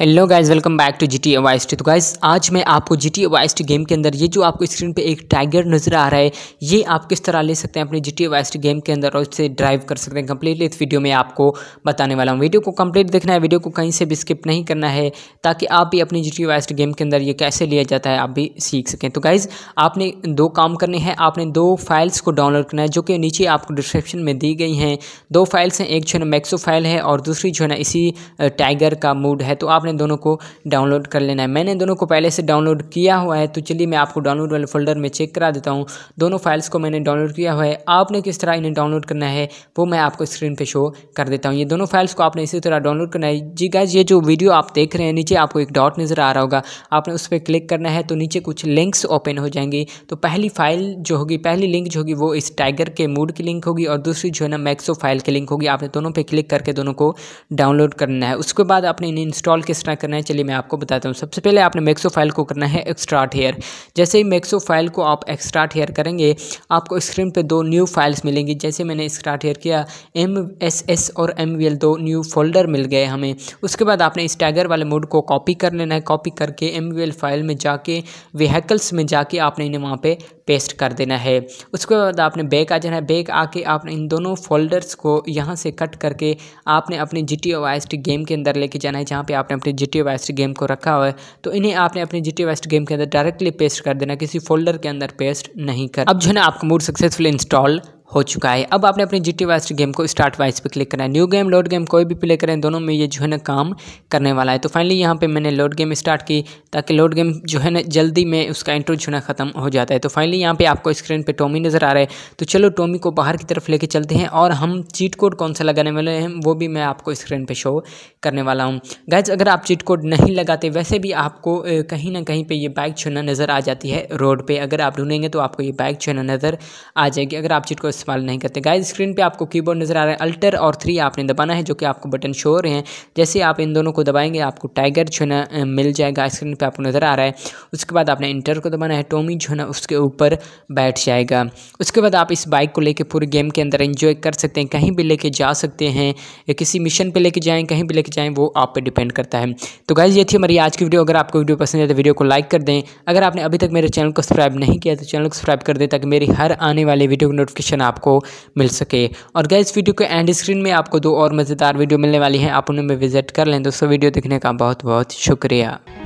hello guys welcome back to G T vice T तो guys आज मैं आपको G T vice T game के अंदर ये जो आपको स्क्रीन पे एक टाइगर नज़र आ रहा है ये आप किस तरह ले सकते हैं अपने G T vice T game के अंदर और इससे ड्राइव कर सकते हैं कंप्लीटली इस वीडियो में आपको बताने वाला हूँ वीडियो को कम्प्लीट देखना है वीडियो को कहीं से भी स्किप नहीं करना है ताकि आप भी अपनी G T vice T game के अंदर ये कैसे लिया जाता है आप भी सीख सकें तो गाइज़ आपने दो काम करने हैं आपने दो फाइल्स को डाउनलोड करना है जो कि नीचे आपको डिस्क्रिप्शन में दी गई हैं दो फाइल्स हैं एक जो है मैक्सो फाइल है और दूसरी जो है ना इसी टाइगर का मूड है तो आप आपने दोनों को डाउनलोड कर लेना है मैंने दोनों को पहले से डाउनलोड किया हुआ है तो चलिए मैं आपको डाउनलोड वाले फोल्डर में चेक करा देता हूँ दोनों फाइल्स को मैंने डाउनलोड किया हुआ है आपने किस तरह इन्हें डाउनलोड करना है वो मैं आपको स्क्रीन पर शो कर देता हूँ ये दोनों फाइल्स को आपने इसी तरह डाउनलोड करना है जी गाइज ये जो वीडियो आप देख रहे हैं नीचे आपको एक डॉट नज़र आ रहा होगा आपने उस पर क्लिक करना है तो नीचे कुछ लिंक्स ओपन हो जाएंगे तो पहली फाइल जो होगी पहली लिंक जो होगी वो इस टाइगर के मूड की लिंक होगी और दूसरी जो है ना मैक्सो फाइल की लिंक होगी आपने दोनों पर क्लिक करके दोनों को डाउनलोड करना है उसके बाद आपने इन्हें इंस्टॉल किस तरह करना है चलिए मैं आपको बताता हूँ सबसे पहले आपने मेक्सो फाइल को करना है एक्स्ट्राट हेयर जैसे ही मेक्सो फाइल को आप एक्स्ट्राट हेयर करेंगे आपको स्क्रीन पर दो न्यू फाइल्स मिलेंगी जैसे मैंने एक्स्ट्राट हेयर किया एम एस एस और एम वी एल दो न्यू फोल्डर मिल गए हमें उसके बाद आपने इस टैगर वाले मोड को कॉपी कर लेना है कॉपी करके एम वी एल फाइल में जाके व्हीकल्स में जाके आपने इन्हें वहाँ पर पेस्ट कर देना है उसके बाद आपने बैक आ जाना है बैक आके आपने इन दोनों फोल्डर्स को यहाँ से कट करके आपने अपने जी टी ओ गेम के अंदर लेके जाना है जहाँ पे आपने अपनी जी टी ओ गेम को रखा हुआ है तो इन्हें आपने अपनी जी टी गेम के अंदर डायरेक्टली पेस्ट कर देना किसी फोल्डर के अंदर पेस्ट नहीं कर अब जो है ना आपका मूड सक्सेसफुल इंस्टॉल हो चुका है अब आपने अपनी जी टी वाइस गेम को स्टार्ट वाइस पे क्लिक करना है न्यू गेम लोड गेम कोई भी प्ले करें दोनों में ये जो है ना काम करने वाला है तो फाइनली यहाँ पे मैंने लोड गेम स्टार्ट की ताकि लोड गेम जो है ना जल्दी में उसका इंट्रो जो है ख़त्म हो जाता है तो फाइनली यहाँ पे आपको स्क्रीन पर टोमी नज़र आ रहा है तो चलो टोमी को बाहर की तरफ लेके चलते हैं और हम चीट कोड कौन सा लगाने वाले हैं वो भी मैं आपको स्क्रीन पर शो करने वाला हूँ गैज अगर आप चीट कोड नहीं लगाते वैसे भी आपको कहीं ना कहीं पर ये बाइक जो नज़र आ जाती है रोड पर अगर आप ढूंढेंगे तो आपको ये बाइक जो नज़र आ जाएगी अगर आप चीट कोड इस्तेमाल नहीं करते गाइज स्क्रीन पे आपको कीबोर्ड नज़र आ रहा है अल्टर और थ्री आपने दबाना है जो कि आपको बटन शो हो रहे हैं जैसे आप इन दोनों को दबाएंगे आपको टाइगर जो ना मिल जाएगा स्क्रीन पर आपको नज़र आ रहा है उसके बाद आपने इंटर को दबाना है टोमी जो ना उसके ऊपर बैठ जाएगा उसके बाद आप इस बाइक को लेकर पूरे गेम के अंदर इंजॉय कर सकते हैं कहीं भी लेके जा सकते हैं या किसी मिशन पर लेके जाएँ कहीं भी लेके जाएँ वो आप पर डिपेंड करता है तो गाइज ये थी हमारी आज की वीडियो अगर आपको वीडियो पसंद आए तो वीडियो को लाइक कर दें अगर आपने अभी तक मेरे चैनल को सब्सक्राइब नहीं किया तो चैनल को सब्सक्राइब कर दें ताकि मेरी हर आने वाली वीडियो की नोटिफिकेशन आप आपको मिल सके और गए इस वीडियो के एंड स्क्रीन में आपको दो और मज़ेदार वीडियो मिलने वाली हैं आप उनमें विजिट कर लें दोस्तों वीडियो देखने का बहुत बहुत शुक्रिया